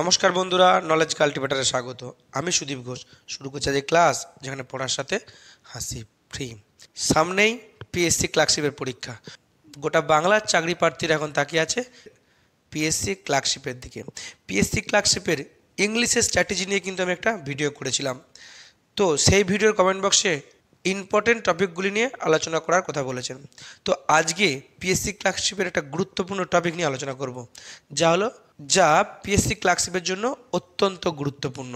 নমস্কার বন্ধুরা নলেজ কাল্টিভেটারে স্বাগত আমি সুদীপ ঘোষ শুরু করছি আজ ক্লাস যেখানে পড়ার সাথে হাসি ফ্রি সামনেই পিএসসি ক্লার্কশিপের পরীক্ষা গোটা বাংলার চাকরি প্রার্থীরা এখন তাকিয়ে আছে পিএসসি ক্লার্কশিপের দিকে পিএসসি ক্লার্কশিপের ইংলিশের স্ট্র্যাটেজি নিয়ে কিন্তু আমি একটা ভিডিও করেছিলাম তো সেই ভিডিওর কমেন্ট বক্সে ইম্পর্টেন্ট টপিকগুলি নিয়ে আলোচনা করার কথা বলেছেন তো আজকে পিএসসি ক্লার্কশিপের একটা গুরুত্বপূর্ণ টপিক নিয়ে আলোচনা করব যা হলো যা পিএসসি ক্লার্কশিপের জন্য অত্যন্ত গুরুত্বপূর্ণ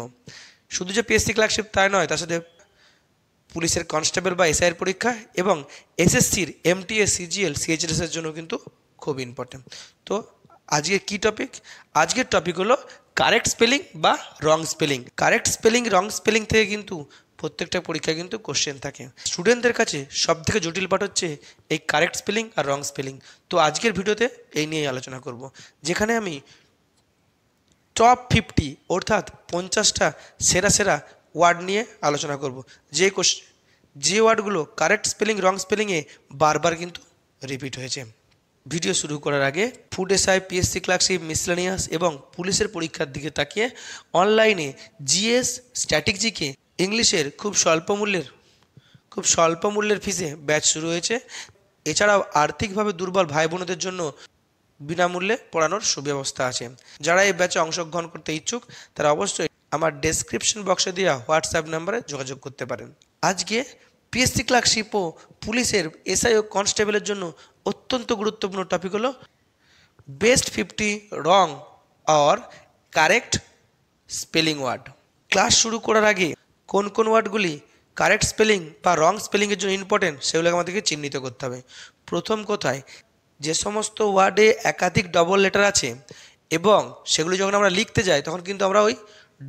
শুধু যে পিএসসি ক্লার্কশিপ তাই নয় তার সাথে পুলিশের কনস্টেবল বা এসআইয়ের পরীক্ষা এবং এসএসসির এমটিএস সিজিএল সিএইচএসের জন্য কিন্তু খুব ইম্পর্টেন্ট তো আজকে কি টপিক আজকের টপিক হলো কারেক্ট স্পেলিং বা wrong spelling correct spelling wrong spelling থেকে কিন্তু প্রত্যেকটা পরীক্ষায় কিন্তু কোশ্চেন থাকে স্টুডেন্টদের কাছে সবথেকে জটিল পাঠ হচ্ছে এই কারেক্ট স্পেলিং আর রং স্পেলিং তো আজকের ভিডিওতে এই নিয়েই আলোচনা করব যেখানে আমি টপ ফিফটি অর্থাৎ পঞ্চাশটা সেরা সেরা ওয়ার্ড নিয়ে আলোচনা করব যে কোশ যে ওয়ার্ডগুলো কারেক্ট স্পেলিং রং স্পেলিংয়ে বারবার কিন্তু রিপিট হয়েছে ভিডিও শুরু করার আগে food SI PSC clerkship miscellaneous এবং পুলিশের পরীক্ষার দিকে তাকিয়ে অনলাইনে জিএস স্ট্র্যাটেজিকে ইংলিশের খুব স্বল্প মূল্যের খুব স্বল্প মূল্যের ফিসে ব্যাচ শুরু হয়েছে এছাড়াও আর্থিকভাবে দুর্বল ভাই বোনদের জন্য বিনামূল্যে পড়ানোর সুব্যবস্থা আছে যারা এই ব্যাচে অংশগ্রহণ করতে ইচ্ছুক তারা অবশ্যই আমার ডেসক্রিপশন বক্সে দেওয়া হোয়াটসঅ্যাপ নাম্বারে যোগাযোগ করতে পারেন আজকে পিএসসি শিপ ও পুলিশের এসআই ও কনস্টেবলের জন্য অত্যন্ত গুরুত্বপূর্ণ টপিক হলো best fifty wrong or correct spelling word class শুরু করার আগে কোন কোন ওয়ার্ডগুলি কারেক্ট স্পেলিং বা রং স্পেলিংয়ের জন্য ইম্পর্টেন্ট সেগুলোকে আমাদেরকে চিহ্নিত করতে হবে প্রথম কথায় যে সমস্ত ওয়ার্ডে একাধিক ডবল লেটার আছে এবং সেগুলো যখন আমরা লিখতে যাই তখন কিন্তু আমরা ওই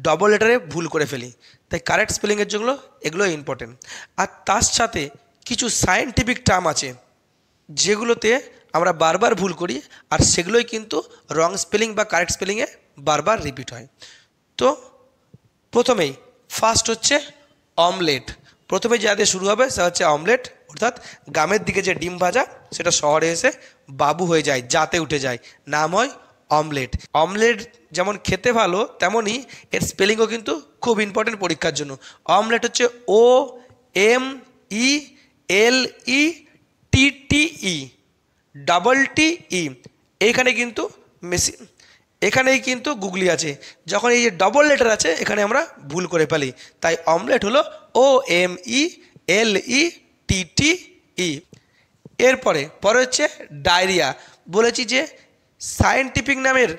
ডবল লেটারে ভুল করে ফেলি তাই কারেক্ট স্পেলিংয়ের জন্য এগুলো ইম্পর্টেন্ট আর তার সাথে কিছু সায়েন্টিফিক টার্ম আছে যেগুলোতে আমরা বারবার ভুল করি আর সেগুলোই কিন্তু রং স্পেলিং বা কারেক্ট স্পেলিংয়ে বারবার রিপিট হয় তো প্রথমেই ফার্স্ট হচ্ছে অমলেট প্রথমে যা দিয়ে শুরু হবে সেটা হচ্ছে অমলেট অর্থাৎ গ্রামের দিকে যে ডিম ভাজা সেটা শহরে এসে বাবু হয়ে যায় যাতে উঠে যায় নাম হয় অমলেট অমলেট যেমন খেতে ভালো তেমনই এর স্পেলিংও কিন্তু খুব ইম্পর্টেন্ট পরীক্ষার জন্য অমলেট হচ্ছে ও এম ই এল ই টি টি ই ডাবল টি ই এখানে কিন্তু মেসি এখানেই কিন্তু গুগলি আছে যখন এই যে ডবল লেটার আছে এখানে আমরা ভুল করে ফেলি তাই অমলেট হলো ও এম ই এল ই টি টি ই এরপরে পরে হচ্ছে ডায়রিয়া বলেছি যে সায়েন্টিফিক নামের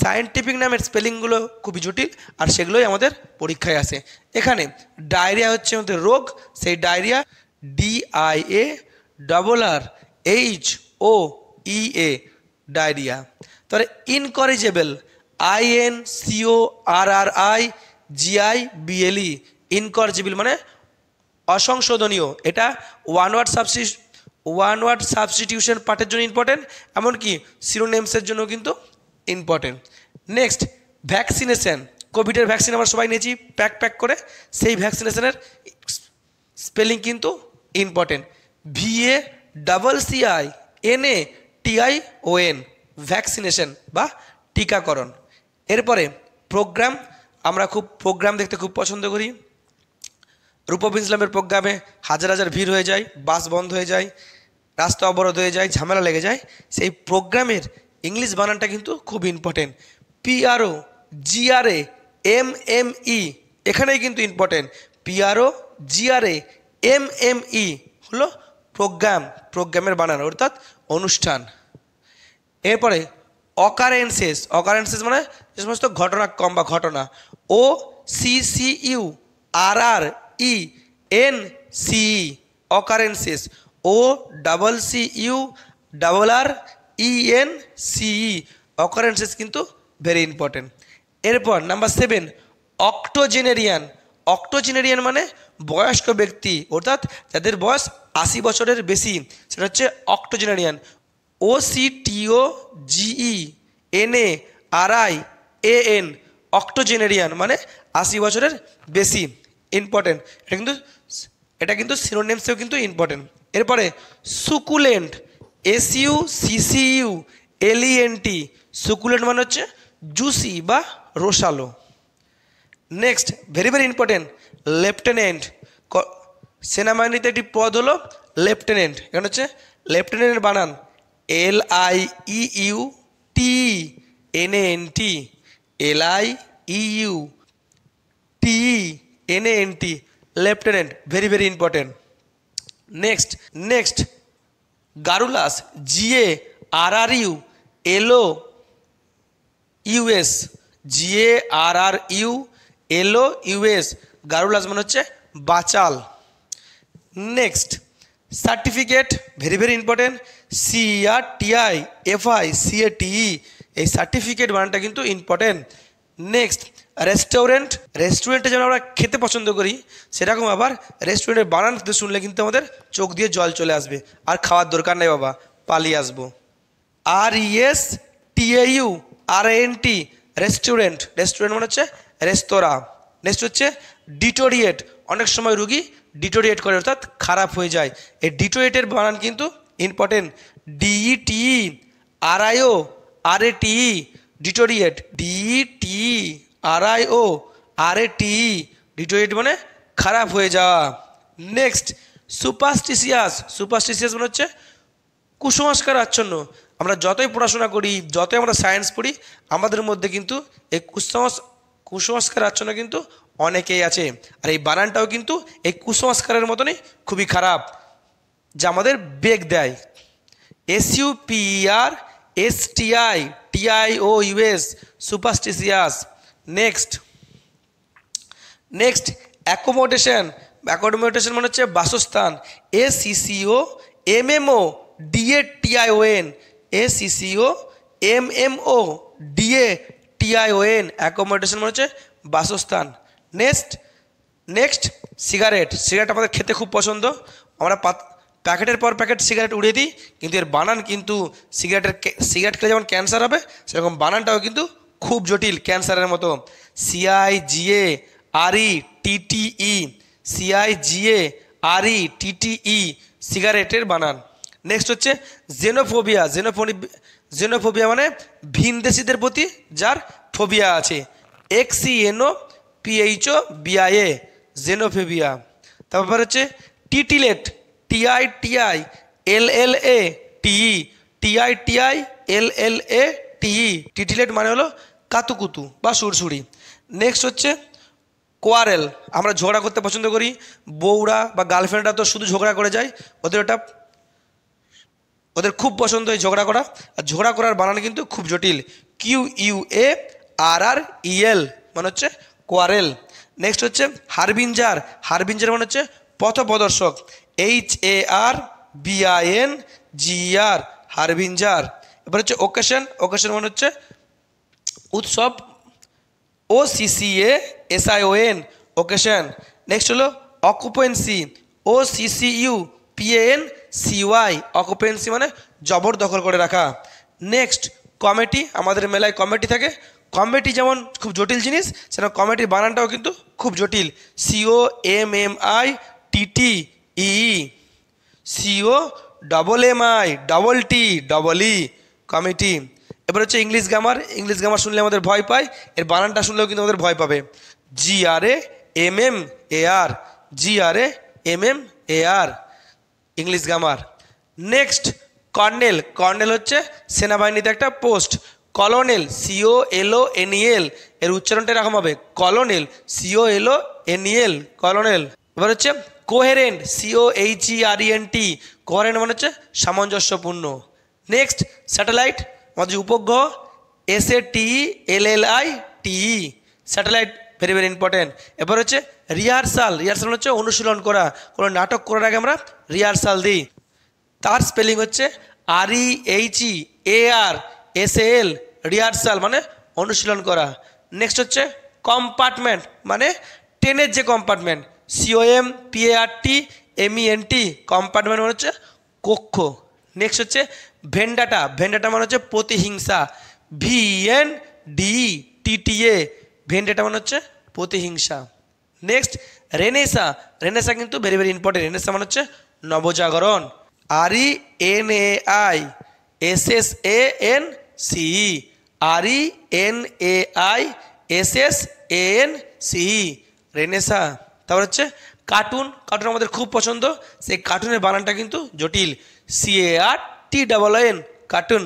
সায়েন্টিফিক নামের স্পেলিংগুলো খুবই জটিল আর সেগুলোই আমাদের পরীক্ষায় আসে এখানে ডায়রিয়া হচ্ছে আমাদের রোগ সেই diarrhoea DIA double R H O E A diarrhoea তবে incorrigible I N CO R R I GI BLE incorrigible মানে অসংশোধনীয় এটা one word substitute one word substitution পার্টের জন্য ইম্পর্টেন্ট এমনকি সিরোনেমসের জন্য কিন্তু ইম্পর্টেন্ট নেক্সট ভ্যাকসিনেশান কোভিডের ভ্যাকসিন আমরা সবাই নিয়েছি প্যাক প্যাক করে সেই ভ্যাকসিনেশানের স্পেলিং কিন্তু important VA double CI N A TI O N vaccination বা টিকাকরণ এরপরে প্রোগ্রাম আমরা খুব প্রোগ্রাম দেখতে খুব পছন্দ করি রূপব ইসলামের প্রোগ্রামে হাজার হাজার ভিড় হয়ে যায় বাস বন্ধ হয়ে যায় রাস্তা অবরোধ হয়ে যায় ঝামেলা লেগে যায় সেই প্রোগ্রামের ইংলিশ বানানটা কিন্তু খুব important PRO GRA M M E এখানেই কিন্তু important PRO GRA M M E হলো প্রোগ্রাম প্রোগ্রামের বানান অর্থাৎ অনুষ্ঠান এরপরে অকারেন্সেস অকারেন্সেস মানে যে সমস্ত ঘটনাক্রম বা ঘটনা O C C U R R E N C occurrences O double C U double R E N C occurrences কিন্তু ভেরি ইম্পর্টেন্ট এরপর নাম্বার সেভেন অক্টোজেনেরিয়ান অক্টোজেনেরিয়ান মানে বয়স্ক ব্যক্তি অর্থাৎ যাদের বয়স আশি বছরের বেশি সেটা হচ্ছে octogenarian O C TO GE N A R I A N octogenarian মানে আশি বছরের বেশি ইম্পর্টেন্ট এটা কিন্তু এটা কিন্তু সিনোনিমসেও কিন্তু ইম্পর্টেন্ট এরপরে succulent SU CCU LENT succulent মানে হচ্ছে জুসি বা রোসালো next very very important lieutenant সেনাবাহিনীতে একটি পদ হলো লেফটেন্যান্ট এখানে হচ্ছে লেফটেন্যান্টের বানান L I E U T N N T L I U T NANT lieutenant very very important next next garrulous GA R R U LO US GA R R U LO US garrulous মানে হচ্ছে বাচাল next certificate very very important CR TI FI CATE এই certificate বানানটা কিন্তু important next restaurant রেস্টুরেন্টে যেমন আমরা খেতে পছন্দ করি সেরকম আবার রেস্টুরেন্টের বানান শুনলে কিন্তু আমাদের চোখ দিয়ে জল চলে আসবে আর খাওয়ার দরকার নেই বাবা পালিয়ে আসবো R ES TAU R N T restaurant restaurant মনে হচ্ছে রেস্তোরাঁ নেক্সট হচ্ছে ডিটোরিয়েট অনেক সময় রুগী ডিটোরিয়েট করে অর্থাৎ খারাপ হয়ে যায় এই ডিটোরিয়েটের বানান কিন্তু important DE T R IO R A T deteriorate DE T RI O R A TE deteriorate মানে খারাপ হয়ে যাওয়া নেক্সট সুপারস্টিসিয়াস সুপারস্টিসিয়াস মানে হচ্ছে কুসংস্কার আচ্ছন্ন আমরা যতই পড়াশোনা করি যতই আমরা সায়েন্স পড়ি আমাদের মধ্যে কিন্তু এই কুসংস কুসংস্কার আচ্ছন্ন কিন্তু অনেকেই আছে আর এই বানানটাও কিন্তু এই কুসংস্কারের মতনই খুবই খারাপ যা আমাদের বেগ দেয় SUPR S TI TI O US superstitious next next accommodation accommodation মানে হচ্ছে বাসস্থান A CCO M M O DA TION A CCO M M O DA TION accommodation মানে হচ্ছে বাসস্থান নেক্সট নেক্সট সিগারেট সিগারেট আমাদের খেতে খুব পছন্দ আমরা প্যাকেটের পর প্যাকেট সিগারেট উড়িয়ে দিই কিন্তু এর বানান কিন্তু সিগারেটের সিগারেট খেলে যেমন ক্যান্সার হবে সেরকম বানানটাও কিন্তু খুব জটিল ক্যান্সারের মতো সিআইজিএ আরই টিটিই সিআইজিএ আরই টিটিই সিগারেটের বানান নেক্সট হচ্ছে জেনোফোবিয়া জেনোফোনি জেনোফোবিয়া মানে ভিনদেশিদের প্রতি যার ফোবিয়া আছে এক্সিএনও পিএইচও বিআইএ জেনোফোবিয়া তারপর হচ্ছে titillate TI TI L L A TE TI TI L L A TE titillate মানে হলো কাতুকুতু বা সুরসুরি নেক্সট হচ্ছে কোয়ারেল আমরা ঝগড়া করতে পছন্দ করি বউরা বা গার্লফ্রেন্ডরা তো শুধু ঝগড়া করে যায় ওদের ওটা ওদের খুব পছন্দ হয় ঝগড়া করা আর ঝগড়া করার বানান কিন্তু খুব জটিল Q U A R R EL মানে হচ্ছে কোয়ারেল নেক্সট হচ্ছে হারবিঞ্জার হারবিঞ্জার মানে হচ্ছে পথ প্রদর্শক H A R BIN GR e harbinger এবার হচ্ছে ওকেশন ওকেশন মানে হচ্ছে উৎসব O CCA SION occasion next হলো occupancy O CCU C CY occupancy মানে জবরদখল করে রাখা নেক্সট কমিটি আমাদের মেলায় কমিটি থাকে কমিটি যেমন খুব জটিল জিনিস সেরকম কমিটির বানানটাও কিন্তু খুব জটিল CO M M I TT E CO double M I double T double E committee এবার হচ্ছে ইংলিশ গ্রামার ইংলিশ গ্রামার শুনলে আমাদের ভয় পায় এর বানানটা শুনলেও কিন্তু আমাদের ভয় পাবে জি আর A M M A R G R A M M A R English grammar next colonel colonel হচ্ছে সেনাবাহিনীতে একটা post colonel CO LO NEL এর উচ্চারণটা এরকম হবে colonel CO LO NEL colonel এবার হচ্ছে কোহেরেন্ট সিও এইচ ই আর E N T coherent মানে হচ্ছে সামঞ্জস্যপূর্ণ নেক্সট স্যাটেলাইট আমাদের উপগ্রহ S A T L L I TE satellite very very important এবার হচ্ছে রিহার্সাল রিহার্সাল হচ্ছে অনুশীলন করা কোনো নাটক করার আগে আমরা রিহার্সাল দিই তার স্পেলিং হচ্ছে R E H E A R S L rehearsal মানে অনুশীলন করা নেক্সট হচ্ছে কম্পার্টমেন্ট মানে ট্রেনের যে compartment COM PART MENT compartment মানে হচ্ছে কক্ষ নেক্সট হচ্ছে ভেন্ডাটা ভেন্ডাটা মানে হচ্ছে প্রতিহিংসা V N D TTA vendetta মানে হচ্ছে প্রতিহিংসা নেক্সট রেনেসা রেনেসা কিন্তু ভেরি ভেরি ইম্পর্টেন্ট রেনেসা মানে হচ্ছে নবজাগরণ R E N A I S S A N C R E N A I S S A N C renaissance তারপর হচ্ছে cartoon cartoon আমাদের খুব পছন্দ সেই কার্টুনের বানানটা কিন্তু জটিল C A R T double N cartoon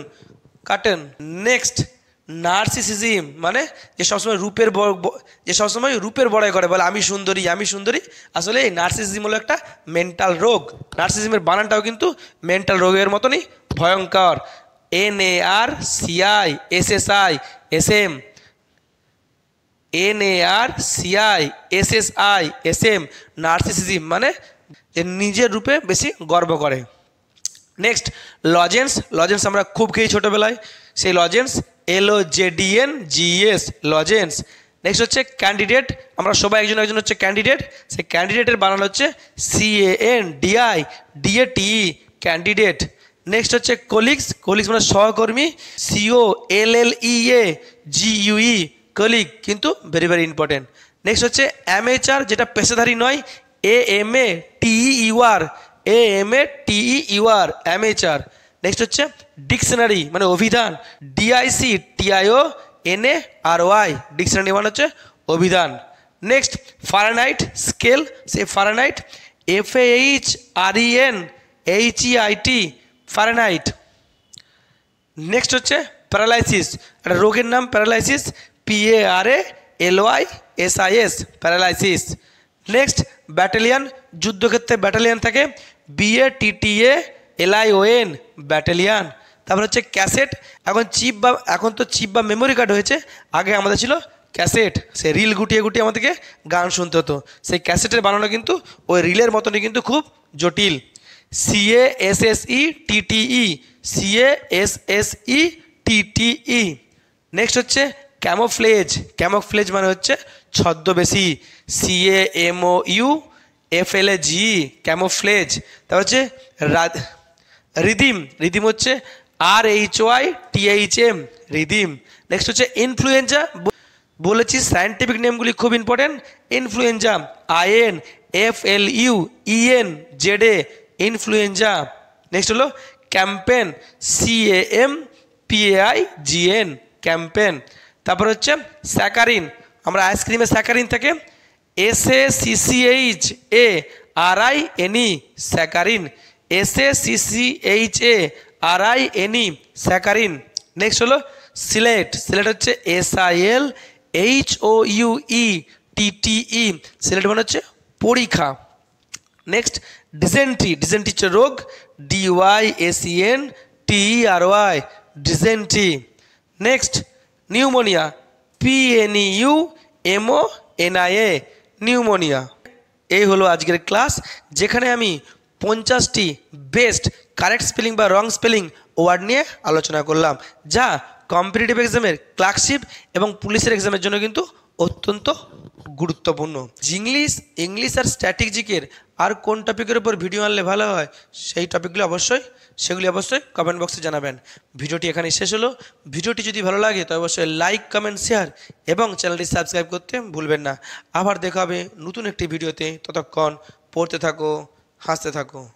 cartoon next narcissism মানে যে সবসময় রূপের যে সবসময় রূপের বড়াই করে বলে আমি সুন্দরী আমি সুন্দরী আসলে এই নার্সিসিজম হলো একটা মেন্টাল রোগ নার্সিসিজমের বানানটাও কিন্তু মেন্টাল রোগের মতনই ভয়ঙ্কর N A R CI S S I S M N A R CI S S I S M narcissism মানে যে নিজের রূপে বেশি গর্ব করে নেক্সট লজেন্স লজেন্স আমরা খুব খেয়ে ছোটোবেলায় সেই lozenges LO ZDN GS lozenges next হচ্ছে ক্যান্ডিডেট আমরা সবাই একজন একজন হচ্ছে ক্যান্ডিডেট সেই ক্যান্ডিডেটের বানানো হচ্ছে CAN DI DATE candidate next হচ্ছে কলিগস কলিগস মানে সহকর্মী CO L L E A GUE colleague কিন্তু ভেরি ভেরি ইম্পর্টেন্ট নেক্সট হচ্ছে অ্যামেচার যেটা পেশাধারী নয় A M A TUR MAT your MHR next হচ্ছে ডিকশনারি মানে অভিধান D I C T I O N A R Y dictionary মানে হচ্ছে অভিধান नेक्स्ट ফারেনহাইট স্কেল সে Fahrenheit F A H R E N H E I T Fahrenheit next হচ্ছে paralysis এটা রোগের নাম paralysis P A R A L Y S I S paralysis next battalion যুদ্ধ করতে ব্যাটেলিয়ন থেকে BA TTA এলআইওএন battalion তারপর হচ্ছে cassette এখন চিপ বা এখন তো চিপ বা মেমোরি কার্ড হয়েছে আগে আমাদের ছিল ক্যাসেট সে রিল গুটিয়ে গুটিয়ে আমাদেরকে গান শুনতে হতো সেই ক্যাসেটের বানানো কিন্তু ওই রিলের মতনই কিন্তু খুব জটিল CA S S E TTE CA S S E TTE next হচ্ছে ক্যামোফ্লেজ ক্যামোফ্লেজ মানে হচ্ছে ছদ্মবেশী CA MO U F L A G camouflage তারপর হচ্ছে রিদিম রিদিম হচ্ছে R H Y T H M rhythm next হচ্ছে influenza বলেছি scientific নেমগুলি খুব important influenza N F L U N Z A influenza next হলো campaign C A M P A I G N campaign তারপর হচ্ছে saccharine আমরা আইসক্রিমে saccharine থাকে SACCH A R I NE saccharine SACCH A R I NE saccharine next হলো silhouette silhouette হচ্ছে SIL H O U E TTE silhouette মানে হচ্ছে পরীক্ষা নেক্সট ডিজেন্ট্রি ডিজেন্ট্রি হচ্ছে রোগ DY SCN R Y dysentery next pneumonia PNEU MO NIA pneumonia এই হলো আজকের ক্লাস যেখানে আমি পঞ্চাশটি বেস্ট কারেক্ট স্পেলিং বা রং স্পেলিং ওয়ার্ড নিয়ে আলোচনা করলাম যা কম্পিটিটিভ এক্সামের ক্লার্কশিপ এবং পুলিশের এক্সামের জন্য কিন্তু অত্যন্ত গুরুত্বপূর্ণ জিংলিশ ইংলিশ আর স্ট্যাটিক আর কোন টপিকের উপর ভিডিও আনলে ভালো হয় সেই টপিকগুলো অবশ্যই সেগুলি অবশ্যই কমেন্ট বক্সে জানাবেন ভিডিওটি এখানে শেষ হলো ভিডিওটি যদি ভালো লাগে তো অবশ্যই লাইক কমেন্ট শেয়ার এবং চ্যানেলটি সাবস্ক্রাইব করতে ভুলবেন না আবার দেখা হবে নতুন একটি ভিডিওতে ততক্ষণ পড়তে থাকো হাসতে থাকো